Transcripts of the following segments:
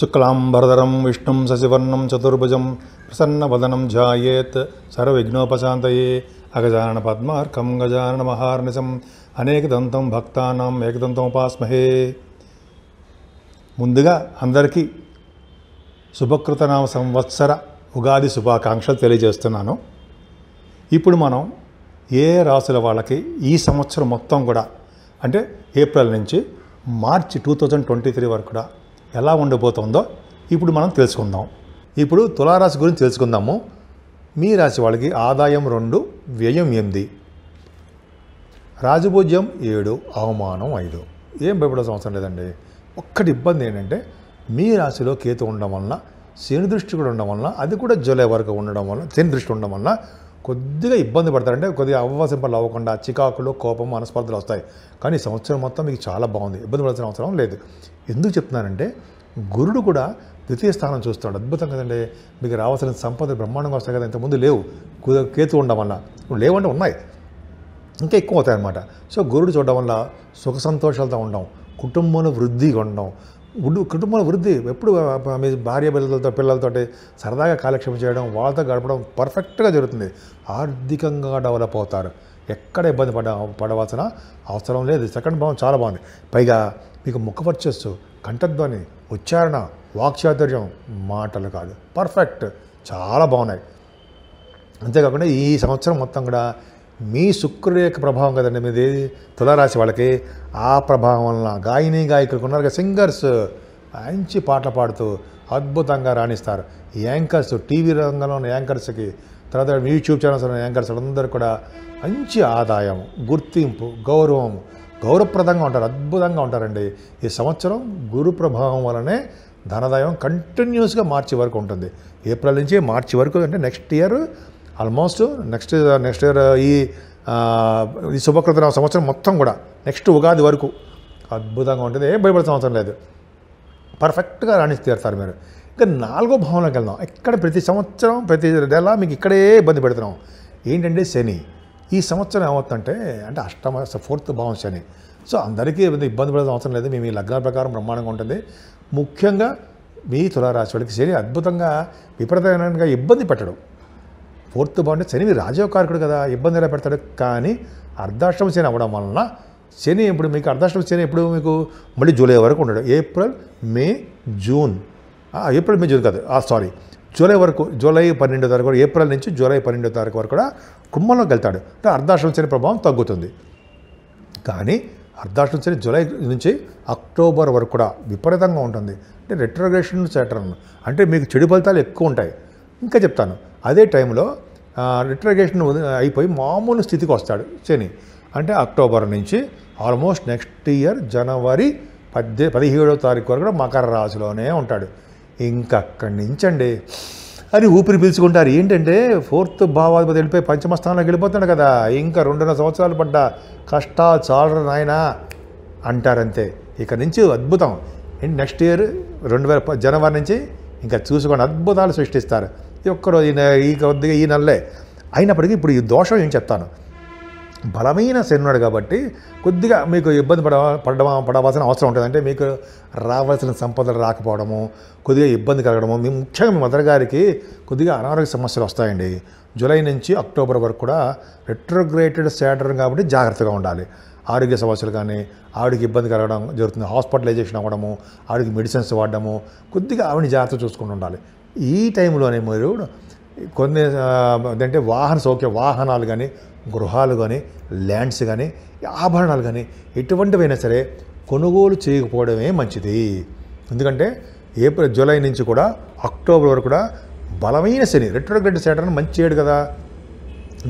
శుక్లాంబరధరం విష్ణుం శశివర్ణం చతుర్భుజం ప్రసన్నవదనం ధ్యాయేత్ సర్వవిఘ్నోపశాంతయే అగజాన పద్మార్కం గజాన మహార్నిశం అనేకదంతం భక్తానాం ఏకదంతం ఉపాస్మహే ముందుగా అందరికీ శుభకృతనామ సంవత్సర ఉగాది శుభాకాంక్షలు తెలియజేస్తున్నాను ఇప్పుడు మనం ఏ రాసుల వాళ్ళకి ఈ సంవత్సరం మొత్తం కూడా అంటే ఏప్రిల్ నుంచి March two thousand twenty three వరకు కూడా ఎలా ఉండబోతుందో ఇప్పుడు మనం తెలుసుకుందాం ఇప్పుడు తులారాశి గురించి తెలుసుకుందాము మీ రాశి వాళ్ళకి ఆదాయం రెండు వ్యయం ఎనిమిది రాజభోజ్యం ఏడు అవమానం ఐదు ఏం భయపడాల్సిన అవసరం లేదండి ఒక్కటి ఇబ్బంది ఏంటంటే మీ రాశిలో కేతు ఉండడం వలన శని దృష్టి కూడా ఉండడం వలన అది కూడా జూలై వరకు ఉండడం వలన శని దృష్టి ఉండడం వలన కొద్దిగా ఇబ్బంది పడతారంటే కొద్దిగా అవ్వసింపలు అవ్వకుండా చికాకులు కోపం అనస్పర్ధలు వస్తాయి కానీ సంవత్సరం మొత్తం మీకు చాలా బాగుంది ఇబ్బంది పడాల్సిన అవసరం లేదు ఎందుకు చెప్తున్నానంటే గురుడు కూడా ద్వితీయ స్థానం చూస్తాడు అద్భుతం కదండి మీకు రావాల్సిన సంపద బ్రహ్మాండంగా వస్తాయి కదా ఇంతకుముందు లేవు కేతు ఉండడం వల్ల లేవంటే ఉన్నాయి ఇంకా ఎక్కువ అవుతాయి అన్నమాట సో గురుడు చూడడం వల్ల సుఖ సంతోషాలతో ఉండడం కుటుంబంలో వృద్ధిగా ఉండడం ఉండు కుటుంబంలో వృద్ధి ఎప్పుడు మీ భార్య పిల్లలతో పిల్లలతో సరదాగా కాలక్షేపం చేయడం వాళ్ళతో గడపడం పర్ఫెక్ట్గా జరుగుతుంది ఆర్థికంగా డెవలప్ అవుతారు ఎక్కడ ఇబ్బంది పడ పడవలసిన అవసరం లేదు సెకండ్ భావం చాలా బాగుంది పైగా మీకు ముఖపరిచేస్తూ కంఠధ్వని ఉచ్చారణ వాక్చాతుర్యం మాటలు కాదు పర్ఫెక్ట్ చాలా బాగున్నాయి అంతేకాకుండా ఈ సంవత్సరం మొత్తం కూడా మీ శుక్రుడి యొక్క ప్రభావం కదండి మీది తులారాశి వాళ్ళకి ఆ ప్రభావం వలన గాయని గాయకులకు ఉన్నారు కదా సింగర్స్ మంచి పాటలు పాడుతూ అద్భుతంగా రాణిస్తారు యాంకర్స్ టీవీ రంగంలో ఉన్న యాంకర్స్కి తర్వాత యూట్యూబ్ ఛానల్స్ ఉన్న యాంకర్స్ అందరూ కూడా మంచి ఆదాయం గుర్తింపు గౌరవం గౌరవప్రదంగా ఉంటారు అద్భుతంగా ఉంటారండి ఈ సంవత్సరం గురు ప్రభావం వలనే ధనదాయం కంటిన్యూస్గా మార్చి వరకు ఉంటుంది ఏప్రిల్ నుంచి మార్చి వరకు అంటే next year almost next next year ఈ ఈ శుభకృత సంవత్సరం మొత్తం కూడా నెక్స్ట్ ఉగాది వరకు అద్భుతంగా ఉంటుంది ఏం భయపడే సంవత్సరం లేదు పర్ఫెక్ట్గా రాణించి తీరుతారు మీరు ఇంకా నాలుగో భావనలోకి వెళ్దాం ఇక్కడ ప్రతి సంవత్సరం ప్రతి నెల మీకు ఇక్కడే ఇబ్బంది పెడుతున్నాం ఏంటంటే శని ఈ సంవత్సరం ఏమవుతుందంటే అంటే అష్టమ ఫోర్త్ భావం శని సో అందరికీ ఇబ్బంది పడే అవసరం లేదు మేము ఈ లగ్నాల ప్రకారం బ్రహ్మాండంగా ఉంటుంది ముఖ్యంగా మీ తులారాశి వాళ్ళకి శని అద్భుతంగా విపరీతంగా ఇబ్బంది పెట్టడం ఫోర్త్ బాగుంటే శని రాజయోకారకుడు కదా ఇబ్బంది ఎలా పెడతాడు కానీ అర్ధాష్టమ శని అవ్వడం వలన శని ఇప్పుడు మీకు అర్ధాష్టమ శని ఎప్పుడు మీకు మళ్ళీ జూలై వరకు ఉండడు April May June April May June కాదు సారీ జూలై వరకు జూలై పన్నెండో తారీఖు ఏప్రిల్ నుంచి జూలై పన్నెండో తారీఖు వరకు కూడా కుంభంలోకి వెళ్తాడు అంటే అర్ధాష్టమ శని ప్రభావం తగ్గుతుంది కానీ అర్ధాష్టమ శని జూలై నుంచి అక్టోబర్ వరకు కూడా విపరీతంగా ఉంటుంది అంటే రెట్రోగ్రేషన్ సెటర్ అంటే మీకు చెడు ఫలితాలు ఎక్కువ ఉంటాయి ఇంకా చెప్తాను అదే టైంలో రిట్రగేషన్ అయిపోయి మామూలు స్థితికి వస్తాడు శని అంటే అక్టోబర్ నుంచి ఆల్మోస్ట్ నెక్స్ట్ ఇయర్ జనవరి పద్దె పదిహేడో తారీఖు వరకు మకర రాశిలోనే ఉంటాడు అక్కడి నుంచి అండి అని ఊపిరి పీల్చుకుంటారు ఏంటంటే ఫోర్త్ భావాధిపతి వెళ్ళిపోయి పంచమ స్థానంలోకి వెళ్ళిపోతున్నాడు కదా ఇంకా రెండున్నర సంవత్సరాలు పడ్డ కష్టాలు చాలరు నాయన అంటారంతే ఇక నుంచి అద్భుతం నెక్స్ట్ ఇయర్ రెండు వేల జనవరి నుంచి ఇంకా చూసుకొని అద్భుతాలు సృష్టిస్తారు ఈయన ఈ కొద్దిగా ఈ నల్లే అయినప్పటికీ ఇప్పుడు ఈ దోషం ఏం చెప్తాను బలమైన శనివాడు కాబట్టి కొద్దిగా మీకు ఇబ్బంది పడ పడడం పడవలసిన అవసరం ఉంటుంది అంటే మీకు రావాల్సిన సంపదలు రాకపోవడము కొద్దిగా ఇబ్బంది కలగడము మీ ముఖ్యంగా మీ మదర్ గారికి కొద్దిగా అనారోగ్య సమస్యలు వస్తాయండి జూలై నుంచి అక్టోబర్ వరకు కూడా రెట్రోగ్రేటెడ్ స్టాటర్ కాబట్టి జాగ్రత్తగా ఉండాలి ఆరోగ్య సమస్యలు కానీ ఆవిడకి ఇబ్బంది కలగడం జరుగుతుంది హాస్పిటలైజేషన్ అవ్వడము ఆవిడకి మెడిసిన్స్ వాడడము కొద్దిగా ఆవిడని జాగ్రత్త చూసుకుంటూ ఉండాలి ఈ టైంలోనే మీరు కొన్ని అంటే వాహన సౌఖ్య వాహనాలు కానీ గృహాలు కానీ ల్యాండ్స్ కానీ ఆభరణాలు కానీ ఎటువంటివైనా సరే కొనుగోలు చేయకపోవడమే మంచిది ఎందుకంటే ఏప్రిల్ జూలై నుంచి కూడా అక్టోబర్ వరకు కూడా బలమైన శని రెట్రోగ్రెడ్ సేటర్ని మంచి చేయడు కదా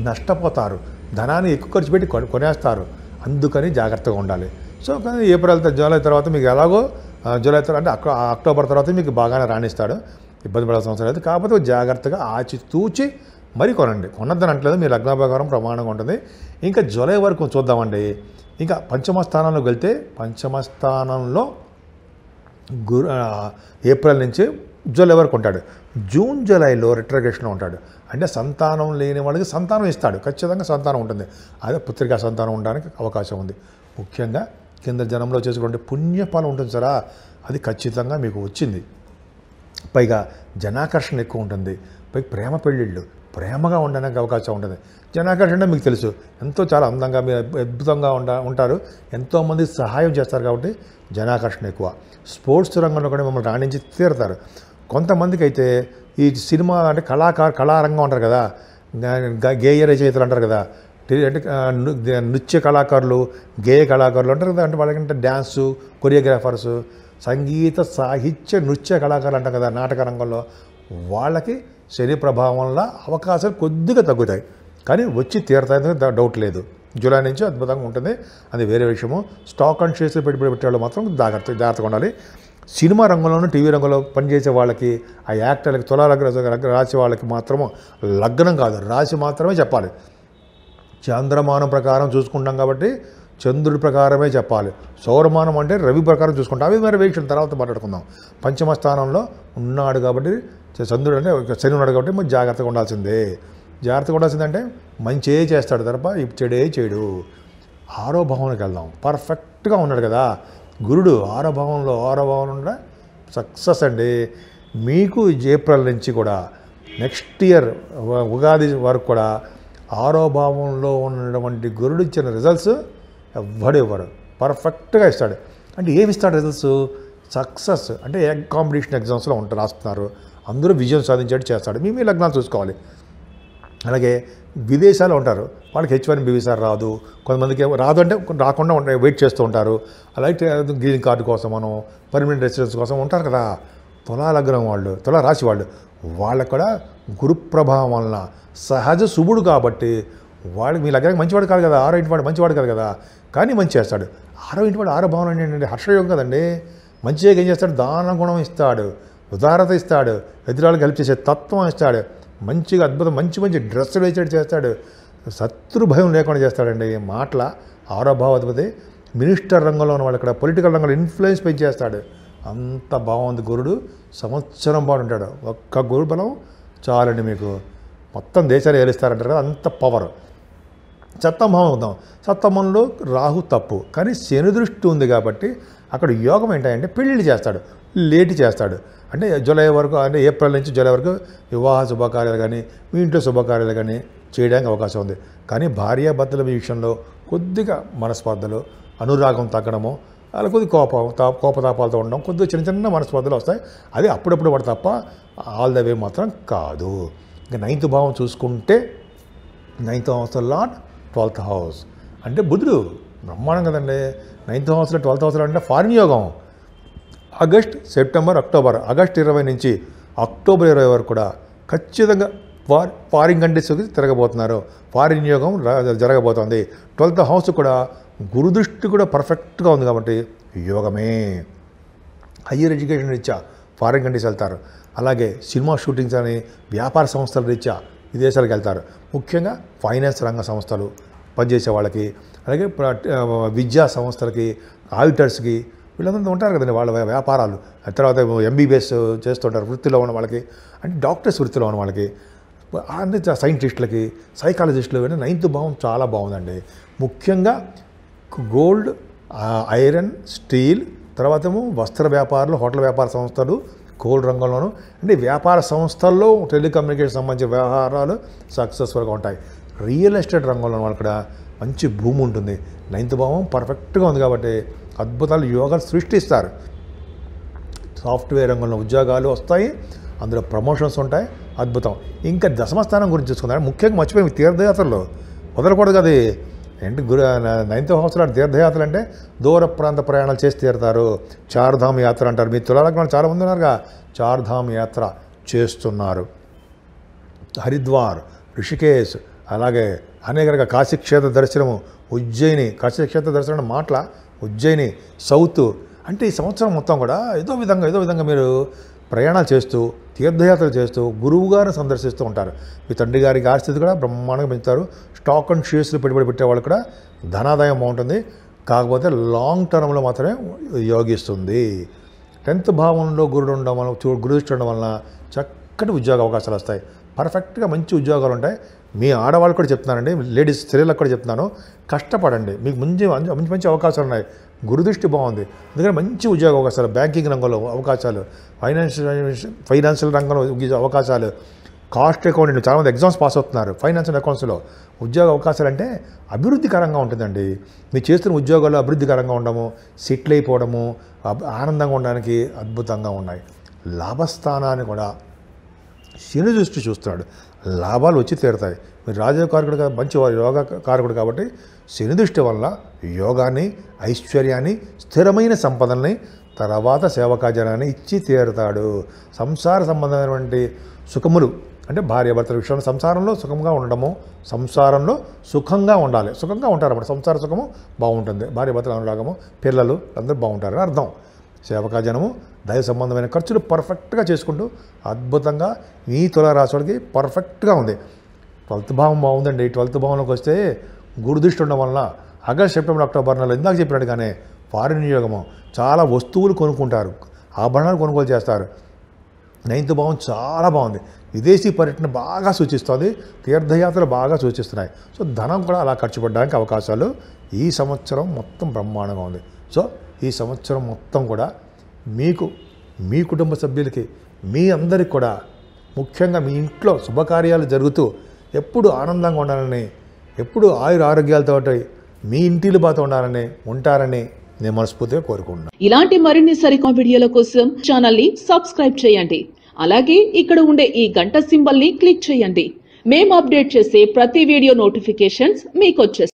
నష్టపోతారు ధనాన్ని ఎక్కువ ఖర్చు పెట్టి కొనేస్తారు అందుకని జాగ్రత్తగా ఉండాలి సో కానీ ఏప్రిల్ జూలై తర్వాత మీకు ఎలాగో జూలై తర్వాత అంటే అక్టోబర్ తర్వాత మీకు బాగానే రాణిస్తాడు ఇబ్బంది పడాల్సిన అవసరం లేదు కాకపోతే జాగ్రత్తగా ఆచితూచి మరీ కొనండి కొనద్దని అంటలేదు మీ లగ్న ప్రకారం ప్రమాణంగా ఉంటుంది ఇంకా జూలై వరకు చూద్దామండి ఇంకా పంచమ స్థానంలోకి వెళ్తే పంచమ స్థానంలో గురు ఏప్రిల్ నుంచి జూలై వరకు ఉంటాడు జూన్ జూలైలో రిట్రగేషన్లో ఉంటాడు అంటే సంతానం లేని వాళ్ళకి సంతానం ఇస్తాడు ఖచ్చితంగా సంతానం ఉంటుంది అదే పుత్రికా సంతానం ఉండడానికి అవకాశం ఉంది ముఖ్యంగా కింద జనంలో చేసుకుంటే పుణ్యఫలం ఉంటుంది సరా అది ఖచ్చితంగా మీకు వచ్చింది పైగా జనాకర్షణ ఎక్కువ ఉంటుంది పై ప్రేమ పెళ్ళిళ్ళు ప్రేమగా ఉండడానికి అవకాశం ఉంటుంది జనాకర్షణ మీకు తెలుసు ఎంతో చాలా అందంగా మీరు అద్భుతంగా ఉండ ఉంటారు ఎంతోమంది సహాయం చేస్తారు కాబట్టి జనాకర్షణ ఎక్కువ స్పోర్ట్స్ రంగంలో కూడా మిమ్మల్ని రాణించి తీరుతారు కొంతమందికి అయితే ఈ సినిమా అంటే కళాకారు కళారంగం అంటారు కదా గేయ రచయితలు అంటారు కదా అంటే నృత్య కళాకారులు గేయ కళాకారులు అంటారు కదా అంటే వాళ్ళకంటే డ్యాన్సు కొరియోగ్రాఫర్సు సంగీత సాహిత్య నృత్య కళాకారులు అంటాం కదా నాటక రంగంలో వాళ్ళకి శని ప్రభావంలో అవకాశాలు కొద్దిగా తగ్గుతాయి కానీ వచ్చి తీరతాయని డౌట్ లేదు జూలై నుంచి అద్భుతంగా ఉంటుంది అది వేరే విషయము స్టాక్ అండ్ షేర్స్ పెట్టుబడి పెట్టే వాళ్ళు మాత్రం జాగ్రత్త జాగ్రత్తగా ఉండాలి సినిమా రంగంలోనూ టీవీ రంగంలో పనిచేసే వాళ్ళకి ఆ యాక్టర్లకి తులారగ్ర రాసి వాళ్ళకి మాత్రము లగ్నం కాదు రాసి మాత్రమే చెప్పాలి చంద్రమానం ప్రకారం చూసుకుంటాం కాబట్టి చంద్రుడి ప్రకారమే చెప్పాలి సౌరమానం అంటే రవి ప్రకారం చూసుకుంటాం అవి మరి వీక్షణ తర్వాత మాట్లాడుకుందాం పంచమ స్థానంలో ఉన్నాడు కాబట్టి చంద్రుడు అంటే శని ఉన్నాడు కాబట్టి మనం జాగ్రత్తగా ఉండాల్సిందే జాగ్రత్తగా ఉండాల్సిందంటే మంచే చేస్తాడు తప్ప చెడే చెడు ఆరో భావనకి వెళ్దాం పర్ఫెక్ట్గా ఉన్నాడు కదా గురుడు ఆరో భావంలో ఆరో భావన కూడా సక్సెస్ అండి మీకు ఏప్రిల్ నుంచి కూడా నెక్స్ట్ ఇయర్ ఉగాది వరకు కూడా ఆరో భావంలో ఉన్నటువంటి గురుడు ఇచ్చిన రిజల్ట్స్ ఎవ్వడు ఇవ్వడు పర్ఫెక్ట్గా ఇస్తాడు అంటే ఏమి ఇస్తాడు రిజల్ట్స్ సక్సెస్ అంటే కాంపిటీషన్ ఎగ్జామ్స్లో ఉంటారు రాస్తున్నారు అందరూ విజయం సాధించేట్టు చేస్తాడు మీ మీ లగ్నాలు చూసుకోవాలి అలాగే విదేశాలు ఉంటారు వాళ్ళకి హెచ్ వన్ బీవీసార్ రాదు కొంతమందికి రాదు అంటే రాకుండా ఉంటాయి వెయిట్ చేస్తూ ఉంటారు అలాగే గ్రీన్ కార్డు మనం పర్మనెంట్ రెసిడెన్స్ కోసం ఉంటారు కదా తులా లగ్నం వాళ్ళు తులా రాసి వాళ్ళు వాళ్ళకు కూడా గురు ప్రభావం వలన సహజ శుభుడు కాబట్టి వాడు మీ లగ్నానికి మంచివాడు కాదు కదా ఆరో ఇంటివాడు మంచివాడు కాదు కదా కానీ మంచి చేస్తాడు ఆరో వాడు ఆరో భావన ఏంటంటే హర్షయోగం కదండి మంచిగా ఏం చేస్తాడు దాన గుణం ఇస్తాడు ఉదారత ఇస్తాడు ఎదురాలు హెల్ప్ చేసే తత్వం ఇస్తాడు మంచిగా అద్భుతం మంచి మంచి డ్రెస్సులు వేసేట్టు చేస్తాడు శత్రు భయం లేకుండా చేస్తాడండి మాటల ఆరో భావాధిపతి మినిస్టర్ రంగంలో ఉన్న వాళ్ళు ఇక్కడ పొలిటికల్ రంగంలో ఇన్ఫ్లుయెన్స్ పెంచేస్తాడు అంత బాగుంది గురుడు సంవత్సరం పాటు ఉంటాడు ఒక్క గురు బలం చాలండి మీకు మొత్తం దేశాలు ఏలుస్తారంటారు కదా అంత పవర్ సప్తమభావం అవుతాం సప్తమంలో రాహు తప్పు కానీ శని దృష్టి ఉంది కాబట్టి అక్కడ యోగం ఏంటంటే పెళ్లి చేస్తాడు లేట్ చేస్తాడు అంటే జూలై వరకు అంటే ఏప్రిల్ నుంచి జూలై వరకు వివాహ శుభకార్యాలు కానీ మీ ఇంట్లో శుభకార్యాలు కానీ చేయడానికి అవకాశం ఉంది కానీ భార్యాభర్తల విషయంలో కొద్దిగా మనస్పర్ధలు అనురాగం తగ్గడము అలా కొద్ది కోపం తా కోపతాపాలతో ఉండడం కొద్దిగా చిన్న చిన్న మనస్పర్ధలు వస్తాయి అది అప్పుడప్పుడు వాడు తప్ప ఆల్ ద వే మాత్రం కాదు ఇంకా నైన్త్ భావం చూసుకుంటే నైన్త్ హౌస్ లాట్ ట్వెల్త్ హౌస్ అంటే బుధుడు బ్రహ్మాండం కదండి నైన్త్ హౌస్లో ట్వెల్త్ హౌస్లో అంటే ఫారిన్ యోగం ఆగస్ట్ సెప్టెంబర్ అక్టోబర్ ఆగస్ట్ ఇరవై నుంచి అక్టోబర్ ఇరవై వరకు కూడా ఖచ్చితంగా ఫార్ ఫారిన్ కంట్రీస్కి తిరగబోతున్నారు ఫారిన్ యోగం జరగబోతోంది ట్వెల్త్ హౌస్ కూడా గురుదృష్టి కూడా పర్ఫెక్ట్గా ఉంది కాబట్టి యోగమే హయ్యర్ ఎడ్యుకేషన్ రీత్యా ఫారిన్ కంట్రీస్ వెళ్తారు అలాగే సినిమా షూటింగ్స్ అని వ్యాపార సంస్థల రీత్యా విదేశాలకు వెళ్తారు ముఖ్యంగా ఫైనాన్స్ రంగ సంస్థలు పనిచేసే వాళ్ళకి అలాగే విద్యా సంస్థలకి ఆడిటర్స్కి వీళ్ళందరూ ఉంటారు కదండి వాళ్ళ వ్యాపారాలు తర్వాత ఎంబీబీఎస్ చేస్తుంటారు వృత్తిలో ఉన్న వాళ్ళకి అంటే డాక్టర్స్ వృత్తిలో ఉన్న వాళ్ళకి అన్ని సైంటిస్టులకి సైకాలజిస్టులు నైన్త్ భావం చాలా బాగుందండి ముఖ్యంగా గోల్డ్ ఐరన్ స్టీల్ తర్వాత వస్త్ర వ్యాపారులు హోటల్ వ్యాపార సంస్థలు కోల్ రంగంలోనూ అంటే వ్యాపార సంస్థల్లో టెలికమ్యూనికేషన్ సంబంధించిన వ్యవహారాలు సక్సెస్ఫుల్గా ఉంటాయి రియల్ ఎస్టేట్ రంగంలో అక్కడ మంచి భూమి ఉంటుంది నైన్త్ భావం పర్ఫెక్ట్గా ఉంది కాబట్టి అద్భుతాలు యోగాలు సృష్టిస్తారు సాఫ్ట్వేర్ రంగంలో ఉద్యోగాలు వస్తాయి అందులో ప్రమోషన్స్ ఉంటాయి అద్భుతం ఇంకా దశమస్థానం గురించి చూసుకుందాం ముఖ్యంగా మర్చిపోయి తీర్థయాత్రలు వదలకూడదు కదా ఏంటి గురు నైన్త్ హౌస్లో తీర్థయాత్రలు అంటే దూర ప్రాంత ప్రయాణాలు చేసి తీరుతారు చార్ధామ్ యాత్ర అంటారు మీ తులాలకు చాలా మంది ఉన్నారుగా చార్ధామ్ యాత్ర చేస్తున్నారు హరిద్వార్ రిషికేశ్ అలాగే అనేక రకాల కాశీక్షేత్ర దర్శనము ఉజ్జయిని కాశీక్షేత్ర దర్శనం మాటల ఉజ్జయిని సౌత్ అంటే ఈ సంవత్సరం మొత్తం కూడా ఏదో విధంగా ఏదో విధంగా మీరు ప్రయాణాలు చేస్తూ తీర్థయాత్రలు చేస్తూ గురువుగారిని సందర్శిస్తూ ఉంటారు మీ తండ్రి గారికి ఆస్థితి కూడా బ్రహ్మాండంగా పెంచుతారు స్టాక్ అండ్ షేర్స్లో పెట్టుబడి పెట్టే వాళ్ళు కూడా ధనాదాయం బాగుంటుంది కాకపోతే లాంగ్ టర్మ్లో మాత్రమే యోగిస్తుంది టెన్త్ భావంలో గురుడు ఉండడం వల్ల గురు ఉండడం వలన చక్కటి ఉద్యోగ అవకాశాలు వస్తాయి పర్ఫెక్ట్గా మంచి ఉద్యోగాలు ఉంటాయి మీ ఆడవాళ్ళు కూడా చెప్తున్నానండి లేడీస్ స్త్రీలకు కూడా చెప్తున్నాను కష్టపడండి మీకు ముందు మంచి మంచి అవకాశాలు ఉన్నాయి గురుదృష్టి బాగుంది అందుకని మంచి ఉద్యోగ అవకాశాలు బ్యాంకింగ్ రంగంలో అవకాశాలు ఫైనాన్షియల్ ఫైనాన్షియల్ రంగంలో అవకాశాలు కాస్ట్ అకౌంటెంట్ చాలామంది ఎగ్జామ్స్ పాస్ అవుతున్నారు ఫైనాన్షియల్ అకౌంట్స్లో ఉద్యోగ అవకాశాలు అంటే అభివృద్ధికరంగా ఉంటుందండి మీరు చేస్తున్న ఉద్యోగాల్లో అభివృద్ధికరంగా ఉండము సెటిల్ అయిపోవడము ఆనందంగా ఉండడానికి అద్భుతంగా ఉన్నాయి లాభస్థానాన్ని కూడా శని దృష్టి చూస్తున్నాడు లాభాలు వచ్చి తీరుతాయి మీరు రాజయోగకారకుడు మంచి యోగా కారకుడు కాబట్టి శని దృష్టి వల్ల యోగాన్ని ఐశ్వర్యాన్ని స్థిరమైన సంపదల్ని తర్వాత సేవకాజనాన్ని ఇచ్చి తీరుతాడు సంసార సంబంధమైనటువంటి సుఖములు అంటే భార్య భర్త విషయంలో సంసారంలో సుఖంగా ఉండడము సంసారంలో సుఖంగా ఉండాలి సుఖంగా ఉంటారు అప్పుడు సంసార సుఖము బాగుంటుంది భార్య భర్తలు అనురాగము పిల్లలు అందరూ బాగుంటారని అర్థం సేవకాజనము దైవ సంబంధమైన ఖర్చులు పర్ఫెక్ట్గా చేసుకుంటూ అద్భుతంగా ఈ తులారాశులకి పర్ఫెక్ట్గా ఉంది ట్వెల్త్ భావం బాగుందండి ట్వెల్త్ భావంలోకి వస్తే గురుదృష్టి ఉండడం వలన ఆగస్ట్ సెప్టెంబర్ అక్టోబర్ నెలలో ఇందాక కానీ ఫారిన్ వినియోగము చాలా వస్తువులు కొనుక్కుంటారు ఆభరణాలు కొనుగోలు చేస్తారు నైన్త్ భావం చాలా బాగుంది విదేశీ పర్యటన బాగా సూచిస్తుంది తీర్థయాత్రలు బాగా సూచిస్తున్నాయి సో ధనం కూడా అలా ఖర్చు పడడానికి అవకాశాలు ఈ సంవత్సరం మొత్తం బ్రహ్మాండంగా ఉంది సో ఈ సంవత్సరం మొత్తం కూడా మీకు మీ కుటుంబ సభ్యులకి మీ అందరికి కూడా ముఖ్యంగా మీ ఇంట్లో శుభకార్యాలు జరుగుతూ ఎప్పుడు ఆనందంగా ఉండాలని ఎప్పుడు ఆయుర ఆరోగ్యాలతో మీ ఇంటిలు బాగా ఉండాలని ఉంటారని నేను మనస్ఫూర్తిగా కోరుకుంటున్నాను ఇలాంటి మరిన్ని సరికొత్త వీడియోల కోసం ఛానల్ ని సబ్స్క్రైబ్ చేయండి అలాగే ఇక్కడ ఉండే ఈ గంట సింబల్ ని క్లిక్ చేయండి మేము అప్డేట్ చేసే ప్రతి వీడియో నోటిఫికేషన్స్ మీకు